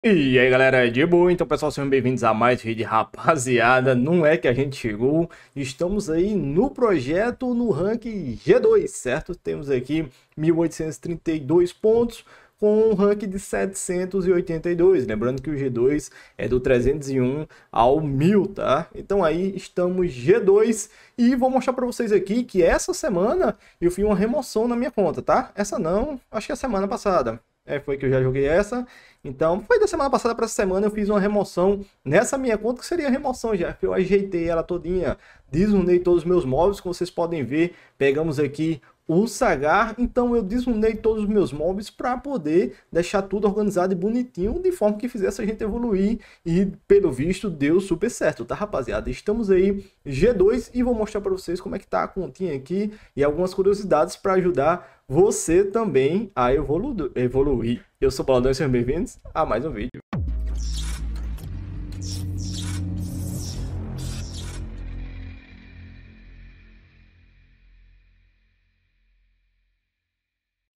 E aí galera, de boa? Então pessoal, sejam bem-vindos a mais vídeo, rapaziada, não é que a gente chegou, estamos aí no projeto no ranking G2, certo? Temos aqui 1832 pontos com um rank de 782, lembrando que o G2 é do 301 ao 1000, tá? Então aí estamos G2 e vou mostrar para vocês aqui que essa semana eu fiz uma remoção na minha conta, tá? Essa não, acho que é a semana passada, é, foi que eu já joguei essa então, foi da semana passada para essa semana eu fiz uma remoção nessa minha conta, que seria remoção, já Eu ajeitei ela todinha, desunei todos os meus móveis, como vocês podem ver. Pegamos aqui o Sagar, então eu desunei todos os meus mobs para poder deixar tudo organizado e bonitinho, de forma que fizesse a gente evoluir e pelo visto deu super certo, tá rapaziada? Estamos aí G2 e vou mostrar para vocês como é que tá a continha aqui e algumas curiosidades para ajudar você também a evolu evoluir. Eu sou o Paulo sejam bem-vindos a mais um vídeo.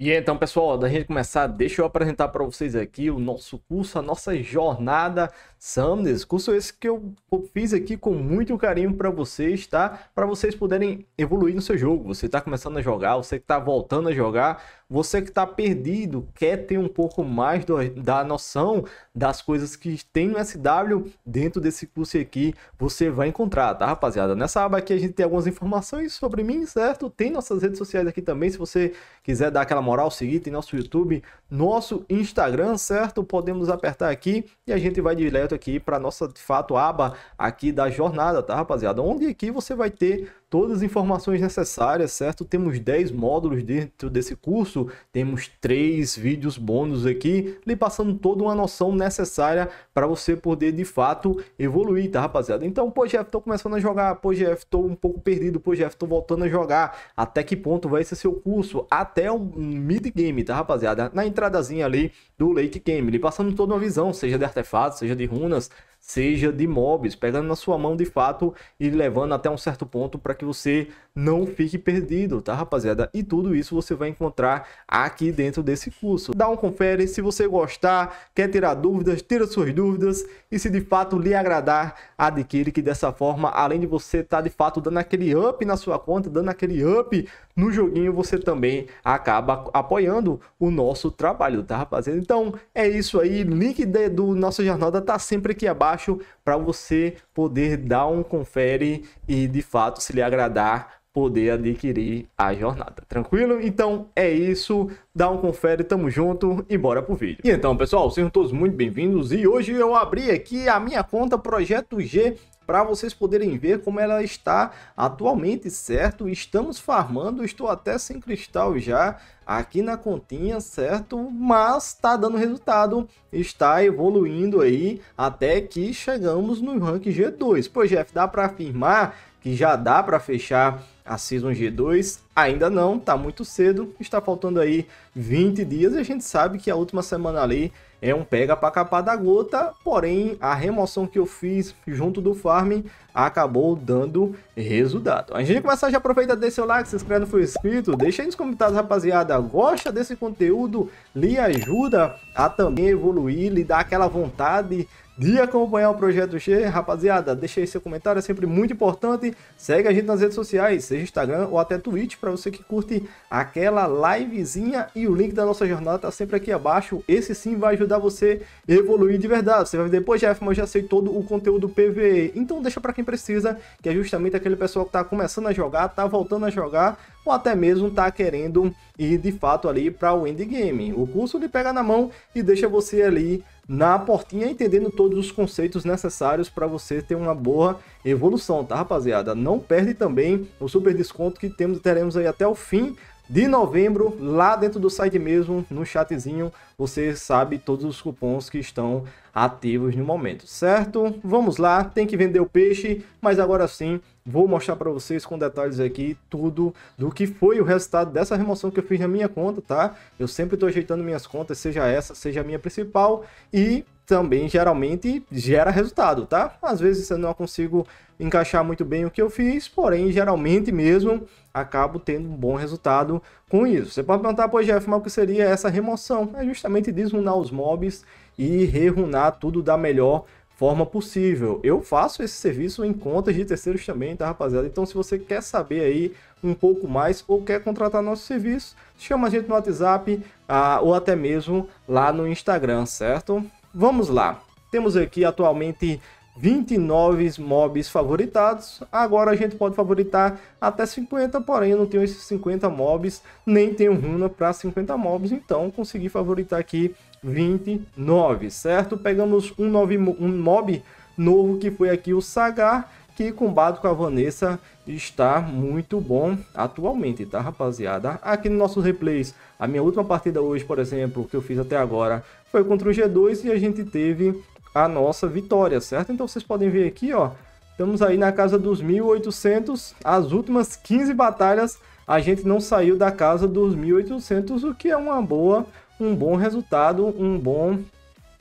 E então, pessoal, da gente começar, deixa eu apresentar para vocês aqui o nosso curso, a nossa jornada Samnes. Curso esse que eu fiz aqui com muito carinho para vocês, tá? Para vocês poderem evoluir no seu jogo. Você está começando a jogar, você que está voltando a jogar, você que está perdido, quer ter um pouco mais do, da noção das coisas que tem no SW dentro desse curso aqui, você vai encontrar, tá, rapaziada? Nessa aba aqui a gente tem algumas informações sobre mim, certo? Tem nossas redes sociais aqui também, se você quiser dar aquela moral, seguir, tem nosso YouTube, nosso Instagram, certo? Podemos apertar aqui e a gente vai direto aqui para nossa, de fato, aba aqui da jornada, tá, rapaziada? Onde aqui você vai ter todas as informações necessárias, certo? Temos 10 módulos dentro desse curso, temos três vídeos bônus aqui, lhe passando toda uma noção necessária para você poder de fato evoluir, tá rapaziada? Então, pô Jeff, tô começando a jogar, pô Jeff, tô um pouco perdido, pô Jeff, tô voltando a jogar, até que ponto vai ser seu curso? Até o mid game, tá rapaziada? Na entradazinha ali do late game, lhe passando toda uma visão, seja de artefatos, seja de runas, seja de mobs, pegando na sua mão de fato e levando até um certo ponto para que você não fique perdido, tá rapaziada? E tudo isso você vai encontrar aqui dentro desse curso. Dá um confere, se você gostar, quer tirar dúvidas, tira suas dúvidas e se de fato lhe agradar, adquire que dessa forma, além de você estar tá, de fato dando aquele up na sua conta, dando aquele up no joguinho você também acaba apoiando o nosso trabalho, tá, rapaziada? Então é isso aí. Link de, do nosso jornada tá sempre aqui abaixo para você poder dar um confere e de fato se lhe agradar poder adquirir a jornada. Tranquilo? Então é isso. Dá um confere, tamo junto e bora pro vídeo. E então, pessoal, sejam todos muito bem-vindos e hoje eu abri aqui a minha conta Projeto G para vocês poderem ver como ela está atualmente, certo? Estamos farmando, estou até sem cristal já aqui na continha, certo? Mas está dando resultado, está evoluindo aí até que chegamos no rank G2. Pois, Jeff, dá para afirmar que já dá para fechar a Season G2. Ainda não, tá muito cedo, está faltando aí 20 dias e a gente sabe que a última semana ali é um pega para capar da gota, porém a remoção que eu fiz junto do farm acabou dando resultado. A gente começar já aproveita, deixa seu like, se inscreve no for inscrito, deixa aí nos comentários, rapaziada, gosta desse conteúdo, lhe ajuda a também evoluir, lhe dá aquela vontade e acompanhar o Projeto G. Rapaziada, deixa aí seu comentário, é sempre muito importante. Segue a gente nas redes sociais, seja Instagram ou até Twitch, para você que curte aquela livezinha. E o link da nossa jornada tá sempre aqui abaixo. Esse sim vai ajudar você a evoluir de verdade. Você vai ver depois, Jeff, mas eu já sei todo o conteúdo PVE. Então deixa para quem precisa, que é justamente aquele pessoal que tá começando a jogar, tá voltando a jogar, ou até mesmo está querendo ir de fato ali para o endgame. O curso lhe pega na mão e deixa você ali na portinha entendendo todos os conceitos necessários para você ter uma boa evolução, tá rapaziada? Não perde também o super desconto que temos teremos aí até o fim de novembro, lá dentro do site mesmo, no chatzinho, você sabe todos os cupons que estão ativos no momento, certo? Vamos lá, tem que vender o peixe, mas agora sim vou mostrar para vocês com detalhes aqui tudo do que foi o resultado dessa remoção que eu fiz na minha conta, tá? Eu sempre estou ajeitando minhas contas, seja essa, seja a minha principal e também geralmente gera resultado, tá? Às vezes eu não consigo encaixar muito bem o que eu fiz, porém geralmente mesmo acabo tendo um bom resultado com isso. Você pode perguntar, pô, Jeff, mas o que seria essa remoção? É justamente desrunar os mobs e rerunar tudo da melhor forma possível. Eu faço esse serviço em contas de terceiros também, tá rapaziada? Então se você quer saber aí um pouco mais ou quer contratar nosso serviço, chama a gente no WhatsApp ah, ou até mesmo lá no Instagram, certo? Vamos lá. Temos aqui atualmente 29 mobs favoritados. Agora a gente pode favoritar até 50, porém eu não tenho esses 50 mobs, nem tenho runa para 50 mobs, então consegui favoritar aqui 29, certo? Pegamos um, nove, um mob novo que foi aqui o Sagar, que combate com a Vanessa está muito bom atualmente, tá rapaziada? Aqui no nosso replays, a minha última partida hoje, por exemplo, que eu fiz até agora, foi contra o G2 e a gente teve a nossa vitória, certo? Então vocês podem ver aqui, ó, estamos aí na casa dos 1800, as últimas 15 batalhas a gente não saiu da casa dos 1800, o que é uma boa, um bom resultado, um bom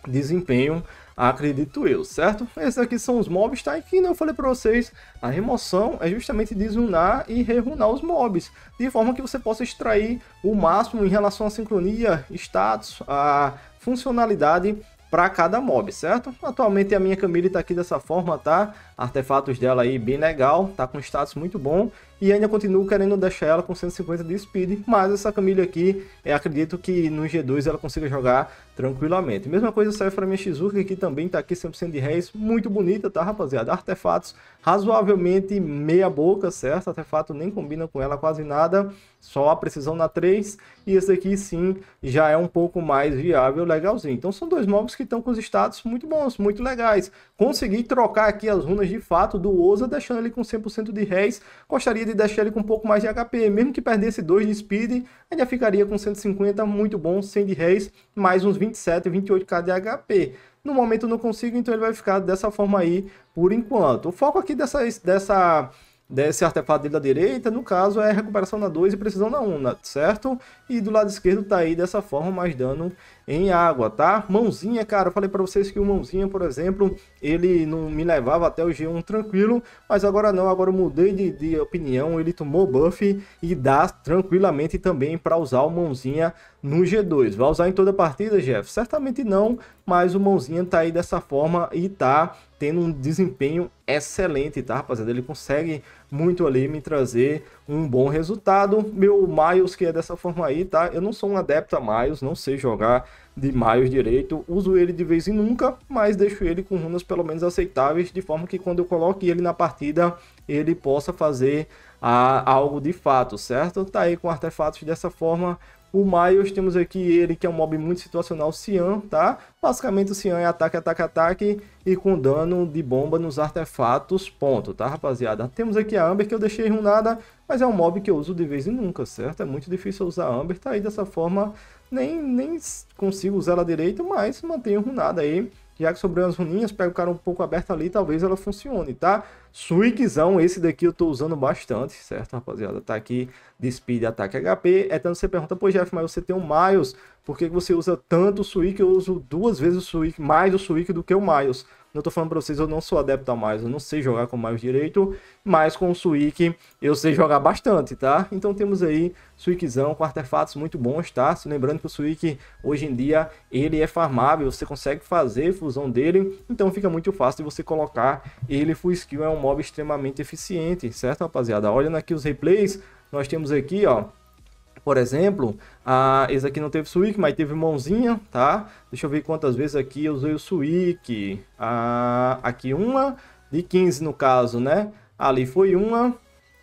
desempenho, acredito eu, certo? Esses aqui são os mobs, tá? E que eu falei para vocês, a remoção é justamente desunar e rerunar os mobs, de forma que você possa extrair o máximo em relação à sincronia, status, a funcionalidade para cada mob, certo? Atualmente a minha Camille está aqui dessa forma, tá? Artefatos dela aí bem legal, tá com status muito bom e ainda continuo querendo deixar ela com 150 de speed, mas essa Camille aqui, eu acredito que no G2 ela consiga jogar tranquilamente. Mesma coisa serve para minha Shizuka que também está aqui 100% de res, muito bonita, tá rapaziada? Artefatos razoavelmente meia boca, certo? Até fato nem combina com ela quase nada, só a precisão na 3, e esse aqui sim já é um pouco mais viável, legalzinho. Então são dois mobs que estão com os status muito bons, muito legais. Consegui trocar aqui as runas de fato do Oza, deixando ele com 100% de réis, gostaria de deixar ele com um pouco mais de HP, mesmo que perdesse 2 de speed, ainda ficaria com 150, muito bom, 100 de réis, mais uns 27, 28k de HP. No momento não consigo, então ele vai ficar dessa forma aí por enquanto. O foco aqui dessa, dessa, desse artefato dele da direita, no caso, é recuperação na 2 e precisão na 1, um, né, certo? E do lado esquerdo tá aí dessa forma, mais dano em água, tá? Mãozinha, cara, eu falei para vocês que o Mãozinha, por exemplo, ele não me levava até o G1 tranquilo, mas agora não, agora eu mudei de, de opinião, ele tomou buff e dá tranquilamente também para usar o Mãozinha no G2. Vai usar em toda a partida, Jeff? Certamente não, mas o Mãozinha tá aí dessa forma e tá tendo um desempenho excelente, tá, rapaziada? Ele consegue muito ali me trazer um bom resultado. Meu Miles, que é dessa forma aí, tá? Eu não sou um adepto a Miles, não sei jogar de Miles direito, uso ele de vez em nunca, mas deixo ele com runas pelo menos aceitáveis, de forma que quando eu coloque ele na partida, ele possa fazer a, ah, algo de fato, certo? Tá aí com artefatos dessa forma, o Miles, temos aqui ele, que é um mob muito situacional, Cian, tá? Basicamente o Cian é ataque, ataque, ataque e com dano de bomba nos artefatos, ponto, tá rapaziada? Temos aqui a Amber, que eu deixei runada, mas é um mob que eu uso de vez em nunca, certo? É muito difícil usar a Amber, tá aí dessa forma, nem, nem consigo usar ela direito, mas mantenho runada aí. Já que sobrou as runinhas, pega o cara um pouco aberto ali, talvez ela funcione, tá? Suiquizão, esse daqui eu tô usando bastante, certo, rapaziada? Tá aqui de speed, ataque HP. É tanto você pergunta, pô, Jeff, mas você tem o Miles, por que você usa tanto o Suic? Eu uso duas vezes o Suic, mais o Suic do que o Miles. Não tô falando pra vocês, eu não sou adepto a Miles, eu não sei jogar com o Miles direito, mas com o Suic eu sei jogar bastante, tá? Então temos aí Suiczão com artefatos muito bons, tá? Se lembrando que o Suic, hoje em dia, ele é farmável, você consegue fazer fusão dele, então fica muito fácil de você colocar ele full skill, é um mob extremamente eficiente, certo rapaziada? Olhando aqui os replays, nós temos aqui, ó, por exemplo, a, esse aqui não teve Suic, mas teve mãozinha, tá? Deixa eu ver quantas vezes aqui eu usei o Suic. A, aqui uma, de 15 no caso, né? Ali foi uma.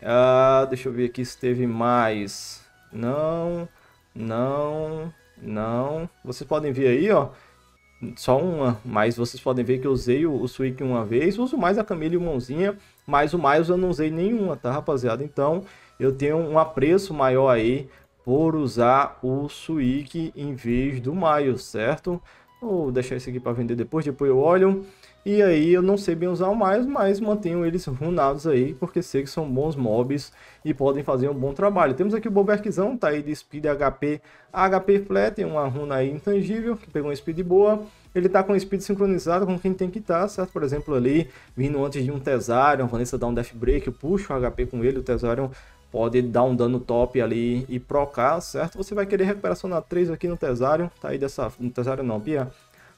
A, deixa eu ver aqui se teve mais. Não, não, não. Vocês podem ver aí, ó. Só uma, mas vocês podem ver que eu usei o, o Suic uma vez. Uso mais a Camille e o Mãozinha, mas o mais eu não usei nenhuma, tá, rapaziada? Então, eu tenho um apreço maior aí por usar o Swig em vez do Miles, certo? Vou deixar isso aqui para vender depois, depois eu olho. E aí eu não sei bem usar o Miles, mas mantenho eles runados aí, porque sei que são bons mobs e podem fazer um bom trabalho. Temos aqui o Boberkzão, tá aí de Speed HP, HP Flat, tem uma runa aí intangível, que pegou uma Speed boa. Ele tá com Speed sincronizado com quem tem que estar, tá, certo? Por exemplo ali, vindo antes de um Tesarion, Vanessa dá um Death Break, eu puxo o HP com ele, o Tesarion pode dar um dano top ali e procar, certo? Você vai querer recuperação na 3 aqui no Tesário, tá aí dessa... no Tesário não, Pia.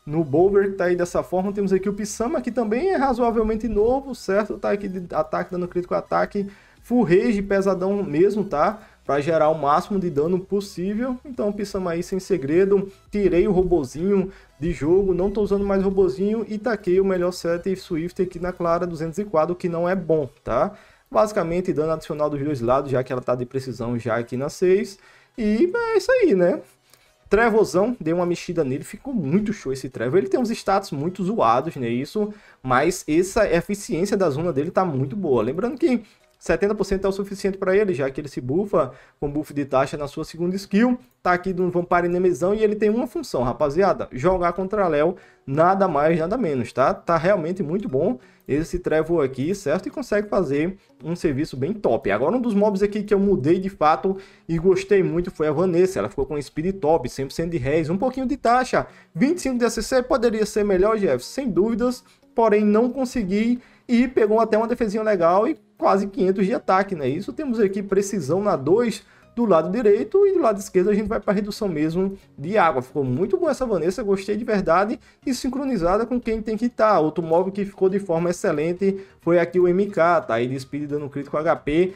No Bolver, tá aí dessa forma, temos aqui o Pissama, que também é razoavelmente novo, certo? Tá aqui de ataque, dando crítico ataque, full rage, pesadão mesmo, tá? Para gerar o máximo de dano possível. Então, Pissama aí sem segredo, tirei o robozinho de jogo, não tô usando mais robozinho e taquei o melhor set Swift aqui na Clara 204, que não é bom, tá? basicamente dando adicional dos dois lados, já que ela está de precisão já aqui na 6. E é isso aí, né? Trevozão, deu uma mexida nele, ficou muito show esse Trevo Ele tem uns status muito zoados, né? Isso, mas essa eficiência da zona dele tá muito boa. Lembrando que 70% é o suficiente para ele, já que ele se bufa com buff de taxa na sua segunda skill. Tá aqui do Vampire Nemezão e ele tem uma função, rapaziada. Jogar contra Léo, nada mais, nada menos, tá? Tá realmente muito bom esse Trevor aqui, certo? E consegue fazer um serviço bem top. Agora, um dos mobs aqui que eu mudei de fato e gostei muito foi a Vanessa. Ela ficou com speed top, 100% de res, um pouquinho de taxa, 25 de ACC, poderia ser melhor, Jeff, sem dúvidas. Porém, não consegui e pegou até uma defesinha legal e quase 500 de ataque, né? Isso temos aqui precisão na 2, do lado direito e do lado esquerdo a gente vai para redução mesmo de água. Ficou muito bom essa Vanessa, gostei de verdade e sincronizada com quem tem que estar. Tá. Outro móvel que ficou de forma excelente foi aqui o MK, tá aí despide dando crítico HP.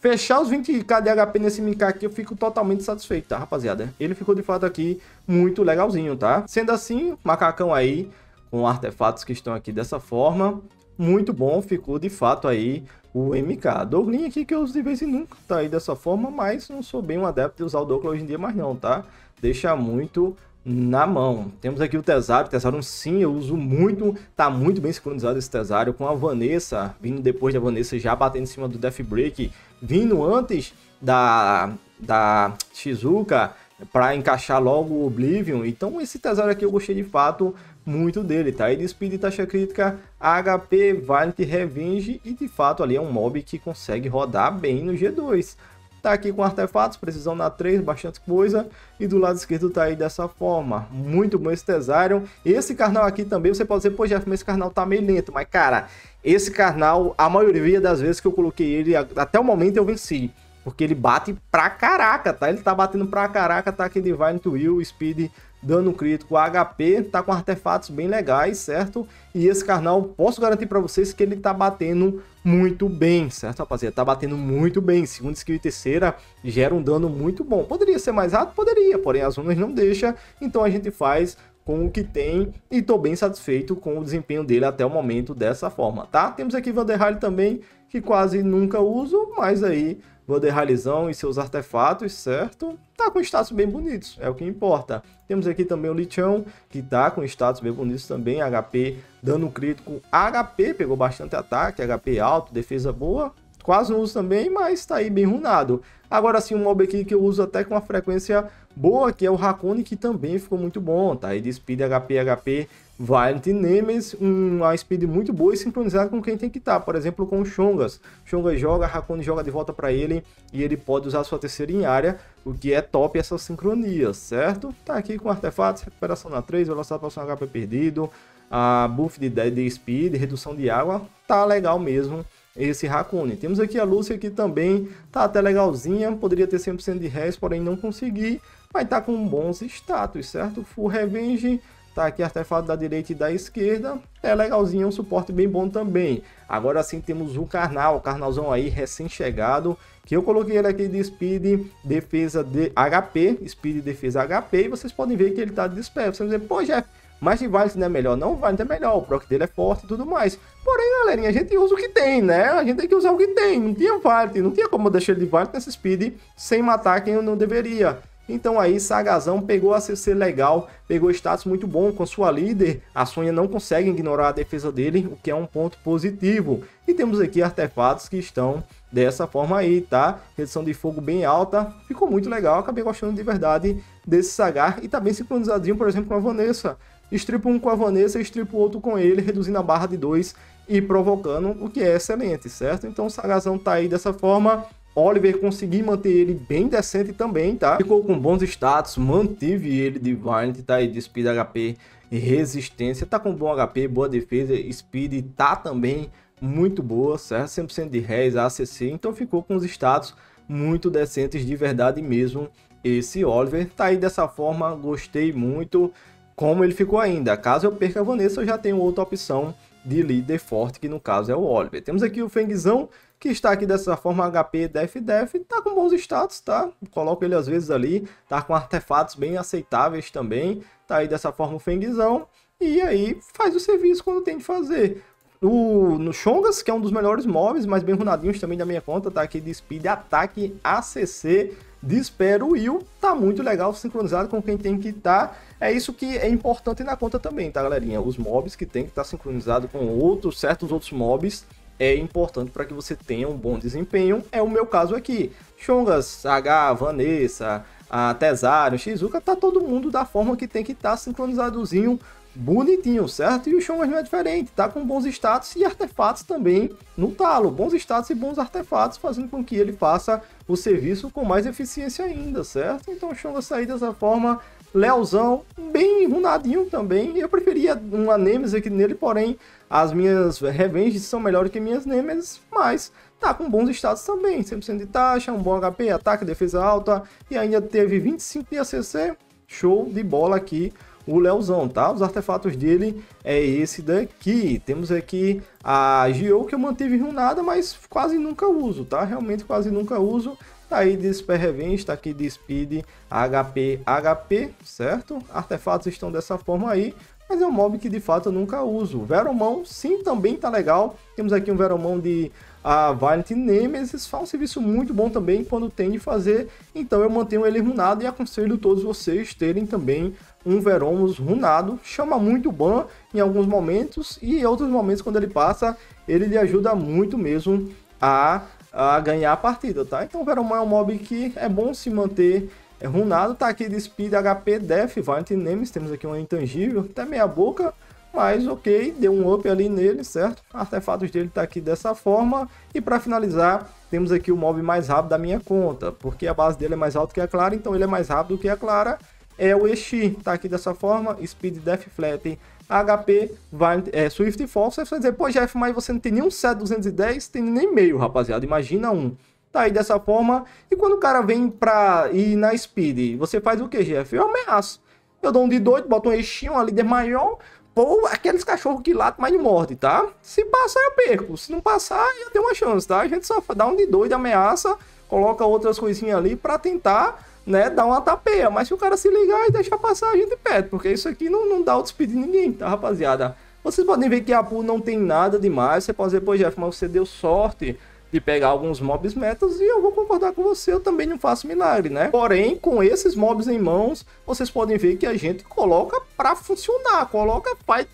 Fechar os 20k de HP nesse MK aqui eu fico totalmente satisfeito, tá rapaziada? Ele ficou de fato aqui muito legalzinho, tá? Sendo assim, macacão aí com artefatos que estão aqui dessa forma muito bom ficou de fato aí o MK. Douglin aqui que eu uso de vez em nunca, tá aí dessa forma, mas não sou bem um adepto de usar o Douglin hoje em dia mais não, tá? Deixa muito na mão. Temos aqui o Tesário, Tesário sim, eu uso muito, tá muito bem sincronizado esse Tesário com a Vanessa, vindo depois da Vanessa já batendo em cima do Death Break, vindo antes da, da Shizuka, para encaixar logo o Oblivion. Então esse Tesário aqui eu gostei de fato, muito dele, tá? Ele speed, taxa crítica, HP, Valiant, Revenge e de fato ali é um mob que consegue rodar bem no G2. Tá aqui com artefatos, precisão na 3, bastante coisa. E do lado esquerdo tá aí dessa forma. Muito bom esse Tesarion. Esse carnal aqui também, você pode dizer, pô Jeff, mas esse carnal tá meio lento. Mas cara, esse carnal, a maioria das vezes que eu coloquei ele, até o momento eu venci. Porque ele bate pra caraca, tá? Ele tá batendo pra caraca, tá? Aqui Divine to Will, Speed, dano crítico, HP, tá com artefatos bem legais, certo? E esse carnal, posso garantir para vocês que ele tá batendo muito bem, certo, rapaziada? Tá batendo muito bem. Segunda skill e terceira gera um dano muito bom. Poderia ser mais rápido? Poderia, porém as runas não deixa, então a gente faz com o que tem e tô bem satisfeito com o desempenho dele até o momento dessa forma, tá? Temos aqui Vanderhall também, que quase nunca uso, mas aí Voderralizão e seus artefatos, certo? Tá com status bem bonitos, é o que importa. Temos aqui também o Lichão, que tá com status bem bonitos também, HP, dano crítico, HP, pegou bastante ataque, HP alto, defesa boa, quase não uso também, mas está aí bem runado. Agora sim, um mob aqui que eu uso até com uma frequência boa, que é o Hakone, que também ficou muito bom, tá aí de speed HP, HP, Violent Nemesis, uma speed muito boa e sincronizada com quem tem que estar, tá. por exemplo, com o Chongas. Chongas joga, Hakone joga de volta para ele e ele pode usar sua terceira em área, o que é top essa sincronia, certo? Tá aqui com artefatos, recuperação na 3, velocidade para o HP perdido, a buff de, de speed, redução de água, tá legal mesmo esse Raccoon. Temos aqui a Lúcia que também tá até legalzinha, poderia ter 100% de res, porém não consegui, mas tá com bons status, certo? Full Revenge tá aqui artefato da direita e da esquerda, é legalzinho, é um suporte bem bom também. Agora sim temos o Carnal, o Carnalzão aí recém-chegado, que eu coloquei ele aqui de Speed, defesa de HP, Speed, defesa HP, e vocês podem ver que ele tá de Dispel. Você vai dizer, pô Jeff, mas de Valent não é melhor, não, Valent é melhor, o proc dele é forte e tudo mais. Porém, galerinha, a gente usa o que tem, né? A gente tem que usar o que tem. Não tinha Valent, não tinha como deixar ele de Valent nessa speed sem matar quem não deveria. Então aí Sagazão pegou a CC legal, pegou status muito bom com sua líder. A Sonya não consegue ignorar a defesa dele, o que é um ponto positivo. E temos aqui artefatos que estão dessa forma aí, tá? Redução de fogo bem alta, ficou muito legal. Acabei gostando de verdade desse Sagar e tá bem sincronizadinho, por exemplo, com a Vanessa. Estripa um com a Vanessa e estripa o outro com ele, reduzindo a barra de 2 e provocando, o que é excelente, certo? Então o Sagazão tá aí dessa forma. Oliver conseguiu manter ele bem decente também, tá? Ficou com bons status, mantive ele de Violent, tá aí de Speed HP e Resistência. Tá com bom HP, boa defesa, Speed tá também muito boa, certo? 100% de res, ACC, então ficou com os status muito decentes de verdade mesmo esse Oliver. Tá aí dessa forma, gostei muito como ele ficou ainda. Caso eu perca a Vanessa, eu já tenho outra opção de líder forte, que no caso é o Oliver. Temos aqui o Fengizão, que está aqui dessa forma HP Def Def, tá com bons status, tá? Coloco ele às vezes ali, tá com artefatos bem aceitáveis também, tá aí dessa forma o Fengizão. e aí faz o serviço quando tem de fazer. O, no Chongas, que é um dos melhores mobs, mas bem runadinhos também da minha conta, tá aqui de Speed, Ataque, ACC, Despero Will, tá muito legal, sincronizado com quem tem que estar. Tá. É isso que é importante na conta também, tá, galerinha? Os mobs que tem que estar tá sincronizado com outros, certos outros mobs, é importante para que você tenha um bom desempenho. É o meu caso aqui. Chongas, H, Vanessa, a Tesário, Shizuka, tá todo mundo da forma que tem que estar tá sincronizadozinho bonitinho, certo? E o Shomas não é diferente, tá com bons status e artefatos também no talo, bons status e bons artefatos, fazendo com que ele faça o serviço com mais eficiência ainda, certo? Então o Shomas sair dessa forma, Leozão, bem runadinho também, eu preferia uma Nemesis aqui nele, porém as minhas Revenges são melhores que minhas Nemesis, mas tá com bons status também, 100% de taxa, um bom HP, ataque, defesa alta, e ainda teve 25 de ACC, show de bola aqui o Leozão, tá? Os artefatos dele é esse daqui. Temos aqui a Geo que eu mantive runada, mas quase nunca uso, tá? Realmente quase nunca uso. Tá aí de Spare Revenge, tá aqui de Speed, HP, HP, certo? Artefatos estão dessa forma aí, mas é um mob que de fato eu nunca uso. Veromão, sim, também tá legal. Temos aqui um Veromão de a Violent Nemesis faz um serviço muito bom também quando tem de fazer, então eu mantenho ele runado e aconselho todos vocês terem também um Veromos runado, chama muito o Ban em alguns momentos e em outros momentos quando ele passa, ele lhe ajuda muito mesmo a, a ganhar a partida, tá? Então o Veromon é um mob que é bom se manter é, runado, tá aqui de Speed, HP, Def, Violent Names, temos aqui uma intangível, até meia boca, mas ok, deu um up ali nele, certo? Artefatos dele tá aqui dessa forma. E para finalizar, temos aqui o mob mais rápido da minha conta, porque a base dele é mais alta que a Clara, então ele é mais rápido que a Clara é o Exi, tá aqui dessa forma, Speed Death Flat, HP, Vint, é, Swift Fox, você vai dizer, pô Jeff, mas você não tem nenhum set 210, tem nem meio, rapaziada, imagina um. Tá aí dessa forma, e quando o cara vem pra ir na Speed, você faz o que, Jeff? Eu ameaço. Eu dou um de doido, boto um eixinho, uma líder maior, ou aqueles cachorros que latem mais de morte, tá? Se passar, eu perco. Se não passar, eu tenho uma chance, tá? A gente só dá um de doido, ameaça, coloca outras coisinhas ali para tentar né, dá uma tapeia. Mas se o cara se ligar e deixar passar, a gente perto, porque isso aqui não, não dá o speed de ninguém, tá, rapaziada? Vocês podem ver que a pool não tem nada demais. Você pode dizer, pô, Jeff, mas você deu sorte de pegar alguns mobs metas e eu vou concordar com você, eu também não faço milagre, né? Porém, com esses mobs em mãos, vocês podem ver que a gente coloca para funcionar, coloca vai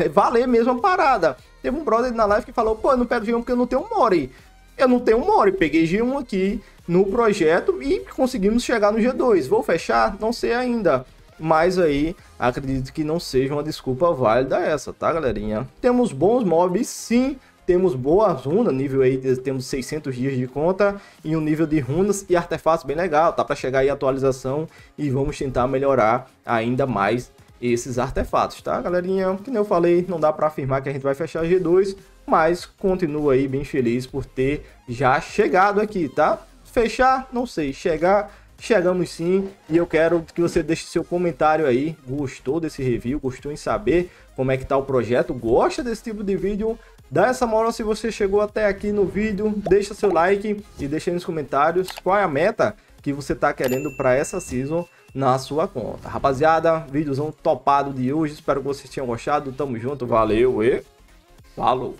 é, valer mesmo a parada. Teve um brother na live que falou, pô, eu não pego g porque eu não tenho Mori. Eu não tenho um hora, peguei G1 aqui no projeto e conseguimos chegar no G2. Vou fechar? Não sei ainda. Mas aí, acredito que não seja uma desculpa válida essa, tá, galerinha? Temos bons mobs, sim. Temos boa runa, nível aí, temos 600 dias de conta e um nível de runas e artefatos bem legal. Tá para chegar aí a atualização e vamos tentar melhorar ainda mais esses artefatos, tá, galerinha? Que nem eu falei, não dá para afirmar que a gente vai fechar G2, mas continuo aí bem feliz por ter já chegado aqui, tá? Fechar, não sei, chegar, chegamos sim, e eu quero que você deixe seu comentário aí, gostou desse review, gostou em saber como é que tá o projeto, gosta desse tipo de vídeo, Dá essa moral se você chegou até aqui no vídeo, deixa seu like e deixa aí nos comentários qual é a meta que você tá querendo para essa season na sua conta. Rapaziada, vídeozão topado de hoje, espero que vocês tenham gostado, tamo junto, valeu e... Falou!